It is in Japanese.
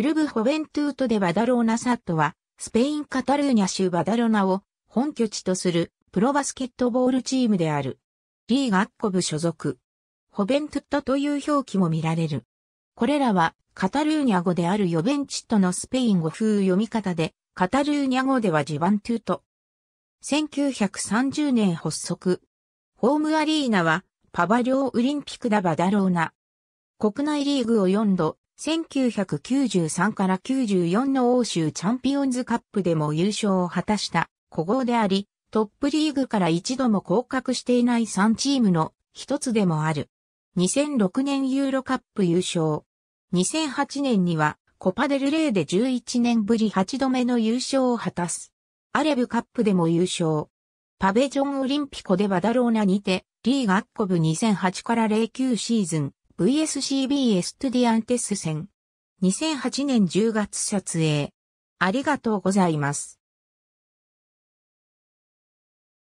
クルブ・ホベントゥート・でバダローナ・サットは、スペイン・カタルーニャ州バダロナを本拠地とするプロバスケットボールチームである。リーガッコブ所属。ホベントゥットという表記も見られる。これらは、カタルーニャ語であるヨベンチットのスペイン語風読み方で、カタルーニャ語ではジバントゥート。1930年発足。ホームアリーナは、パバリオ・オリンピックダバダローナ。国内リーグを4度、1993から94の欧州チャンピオンズカップでも優勝を果たした古豪であり、トップリーグから一度も降格していない3チームの一つでもある。2006年ユーロカップ優勝。2008年にはコパデルレーで11年ぶり8度目の優勝を果たす。アレブカップでも優勝。パベジョンオリンピコでバダローナにて、リーガッコブ2008から09シーズン、VSCB エストゥディアンテス戦。2008年10月撮影。ありがとうございます。